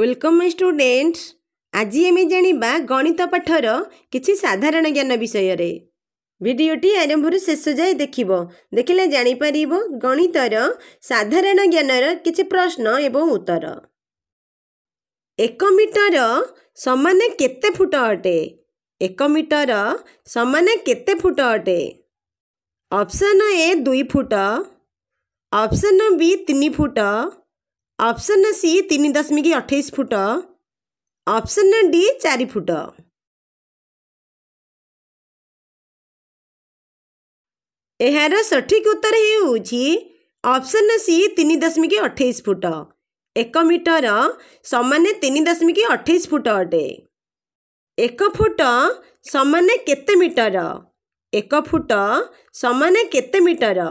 welcome ମାଇ student ଆଜି ଆମେ ଜାଣିବା ଗଣିତ ପାଠର କିଛି ସାଧାରଣ ଜ୍ଞାନ ବିଷୟରେ ଭିଡ଼ିଓଟି ଆରମ୍ଭରୁ ଶେଷ ଯାଏ ଦେଖିବ ଦେଖିଲେ ଜାଣିପାରିବ ଗଣିତର ସାଧାରଣ ଜ୍ଞାନର କିଛି ପ୍ରଶ୍ନ ଏବଂ ଉତ୍ତର ଏକ ମିଟର ସମାନ କେତେ ଫୁଟ ଅଟେ ଏକ ମିଟର ସମାନ କେତେ ଫୁଟ ଅଟେ ଅପସନ୍ ଏ ଦୁଇ ଫୁଟ ଅପସନ୍ ବି ତିନି ଫୁଟ ଅପସନ୍ ସି ତିନି ଦଶମିକ ଅଠେଇଶ ଫୁଟ ଅପସନ୍ ଡି ଚାରି ଫୁଟ ଏହାର ସଠିକ୍ ଉତ୍ତର ହେଉଛି ଅପସନ୍ ସି ତିନି ଦଶମିକ ଅଠେଇଶ ଫୁଟ ଏକ ମିଟର ସମାନ ତିନି ଦଶମିକ ଅଠେଇଶ ଫୁଟ ଅଟେ ଏକ ଫୁଟ ସମାନ କେତେ ମିଟର ଏକ ଫୁଟ ସମାନ କେତେ ମିଟର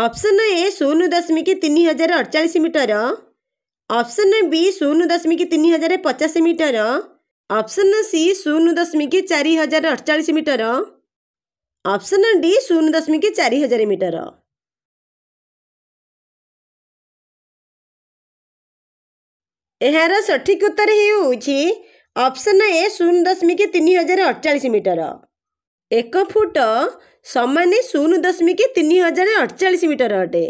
ଅପସନ୍ ଏ ଶୂନ ଦଶମିକ ତିନି ହଜାର ଅଡ଼ଚାଳିଶ ମିଟର ଅପସନ୍ ବି ଶୂନ ଦଶମିକ ତିନି ହଜାର ପଚାଶ ମିଟର ଅପସନ୍ ସି ଶୂନ ଦଶମିକ ଚାରି ହଜାର ଅଡ଼ଚାଳିଶ ମିଟର ଅପସନ୍ ଡି ଶୂନ ଦଶମିକ ଚାରି ହଜାର ମିଟର ଏହାର ସଠିକ୍ ଉତ୍ତର ହେଉଛି ଅପସନ୍ ଏ ଶୂନ ଦଶମିକ ତିନି ହଜାର ଅଡ଼ଚାଳିଶ ମିଟର ଏକ ଫୁଟ ସମାନ ଶୂନ ଦଶମିକ ତିନି ହଜାର ଅଠଚାଳିଶ ମିଟର ଅଟେ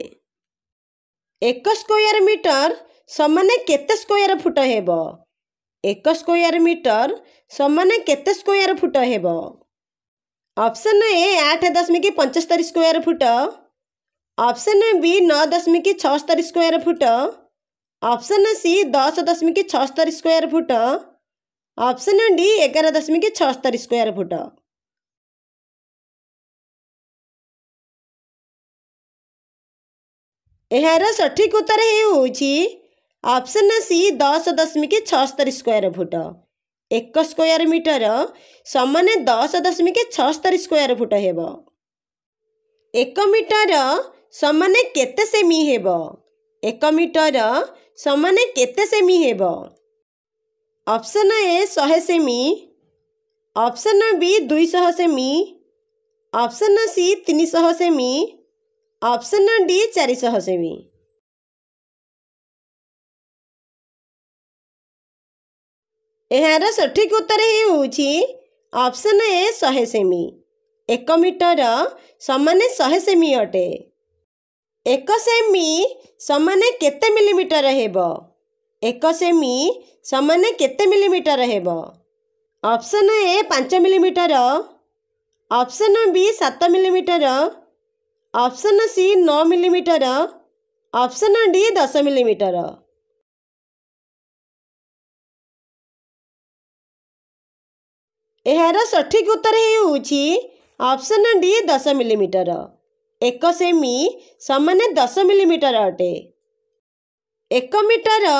ଏକ ସ୍କୋୟାର ମିଟର ସମାନ କେତେ ସ୍କୋୟାର ଫୁଟ ହେବ ଏକ ସ୍କୋୟାର ମିଟର ସମାନ କେତେ ସ୍କୋୟାର ଫୁଟ ହେବ ଅପସନ୍ ଏ ଆଠ ଦଶମିକ ପଞ୍ଚସ୍ତରୀ ସ୍କୋୟାର ଫୁଟ ଅପସନ୍ ବି ନଅ ଦଶମିକ ଛଅସ୍ତରୀ ସ୍କୋୟାର ଫୁଟ ଅପସନ୍ ସି ଦଶ ଦଶମିକ ଛଅସ୍ତରୀ ସ୍କୋୟାର ଫୁଟ ଅପସନ୍ ଡି ଏଗାର ଦଶମିକ ଛଅସ୍ତରୀ ସ୍କୋୟାର ଫୁଟ यार सठिक उत्तर ही ऑप्शन सी दस दशमिक छस्तरी स्क्यर फुट एक स्क्वयर मीटर सामान दस दशमिक छस्तरी स्क्वयर फुट हे एक मीटर सामने केमी हे एक मीटर सामान केमी हे ऑप्शन ए शहे सेमी ऑप्शन बी दुईश सेमी अपसन सी तीन शह सेमी ଅପସନ୍ ଡି ଚାରିଶହ ସେମି ଏହାର ସଠିକ ଉତ୍ତର ହେଉଛି ଅପସନ୍ ଏ ଶହେ ସେମି ଏକ ମିଟର ସମାନ ଶହେ ସେମି ଅଟେ ଏକ ସେମି ସମାନ କେତେ ମିଲିମିଟର ହେବ ଏକ ସେମି ସମାନ କେତେ ମିଲିମିଟର ହେବ ଅପସନ୍ ଏ ପାଞ୍ଚ ମିଲିମିଟର ଅପସନ୍ ବି ସାତ ମିଲିମିଟର ଅପସନ୍ ସି ନଅ ମିଲିମିଟର ଅପସନ୍ ଡି ଦଶ ମିଲିମିଟର ଏହାର ସଠିକ୍ ଉତ୍ତର ହେଉଛି ଅପସନ୍ ଡି ଦଶ ମିଲିମିଟର ଏକ ସେମି ସମାନ ଦଶ ମିଲିମିଟର ଅଟେ ଏକ ମିଟର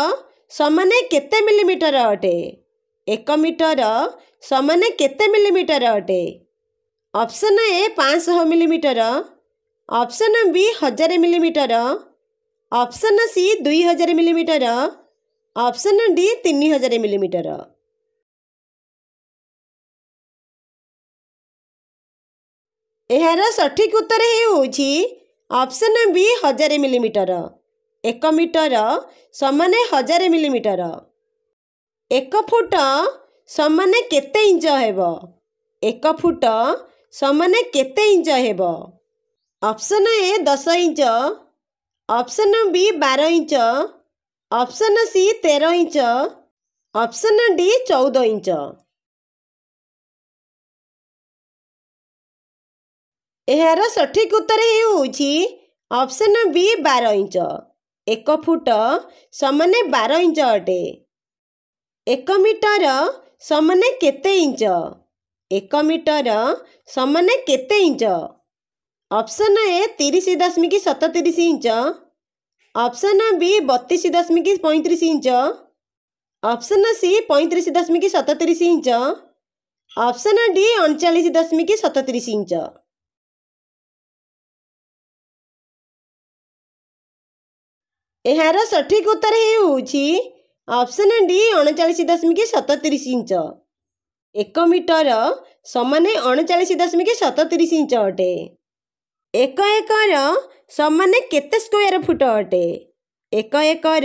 ସମାନ କେତେ ମିଲିମିଟର ଅଟେ ଏକ ମିଟର ସମାନ କେତେ ମିଲିମିଟର ଅଟେ ଅପସନ୍ ଏ ପାଞ୍ଚଶହ ମିଲିମିଟର ଅପସନ ବି ହଜାର ମିଲିମିଟର ଅପସନ ସି ଦୁଇ ହଜାର ମିଲିମିଟର ଅପସନ ଡି ତିନି ହଜାର ମିଲିମିଟର ଏହାର ସଠିକ୍ ଉତ୍ତର ହେଉଛି ଅପସନ ବି ହଜାର ମିଲିମିଟର ଏକ ମିଟର ସମାନ ହଜାର ମିଲିମିଟର ଏକ ଫୁଟ ସମାନେ କେତେ ଇଞ୍ଚ ହେବ ଏକ ଫୁଟ ସମାନେ କେତେ ଇଞ୍ଚ ହେବ ଅପସନ ଏ ଦଶ ଇଞ୍ଚ ଅପସନ ବି ବାର ଇଞ୍ଚ ଅପସନ ସି ତେର ଇଞ୍ଚ ଅପସନ ଡି ଚଉଦ ଇଞ୍ଚ ଏହାର ସଠିକ ଉତ୍ତର ହେଉଛି ଅପସନ ବି ବାର ଇଞ୍ଚ ଏକ ଫୁଟ ସମାନେ ବାର ଇଞ୍ଚ ଅଟେ ଏକ ମିଟର ସମାନେ କେତେ ଇଞ୍ଚ ଏକ ମିଟର ସମାନେ କେତେ ଇଞ୍ଚ ଅପସନ୍ ଏ ତିରିଶ ଦଶମିକ ସତତିରିଶ ଇଞ୍ଚ ଅପସନ୍ ବି ବତିଶ ଦଶମିକ ପଇଁତିରିଶ ଇଞ୍ଚ ଅପସନ୍ ସି ପଇଁତିରିଶ ଦଶମିକ ସତତିରିଶ ଇଞ୍ଚ ଅପସନ୍ ଡି ଅଣଚାଳିଶ ଦଶମିକ ସତତିରିଶ ଇଞ୍ଚ ଏହାର ସଠିକ୍ ଉତ୍ତର ହେଉଛି ଅପସନ୍ ଡି ଅଣଚାଳିଶ ଦଶମିକ ସତତିରିଶ ଇଞ୍ଚ ଏକ ମିଟର ସମାନ ଅଣଚାଳିଶ ଦଶମିକ ସତତିରିଶ ଇଞ୍ଚ ଅଟେ एक एकर सान केते स्क्वेर् फुट अटे एक एकर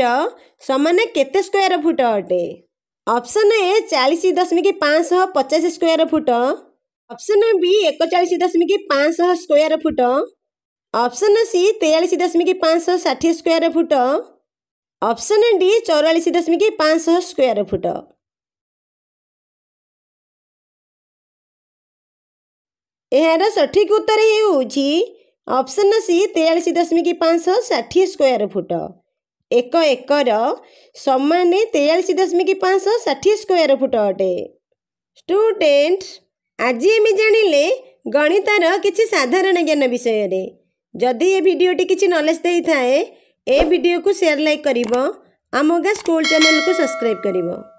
सान केते स्क्वे फुट अटे अप्सन ए चालिस दशमिक पाँचश पचास स्क्वे फुट अप्सन वि एकचालिस दशमिक पाँचश स्क्के फुट अप्सन सी तेयालिस दशमिक पाँचशाठी स्क्वे फुट अप्सन डी चौरालिस दशमिक पाँचश स्क्वे फुट यहाँ सठिक उत्तर हौ अप्सन सि तेयालिस दशमिक पाँचशाटि स्क्वेयर फुट एक एकर समान तेयालिस दशमिक पाँचशाठी स्क्वेयर फुट अटे स्टुडेन्ट आज अनि जाँने गणित र साधारण ज्ञान विषय जदि विषयले जिएटि नलेज दिइ भिडियो सेयर ल्याक्म स्कूल स्कुल को सब्सक्राइब क्यो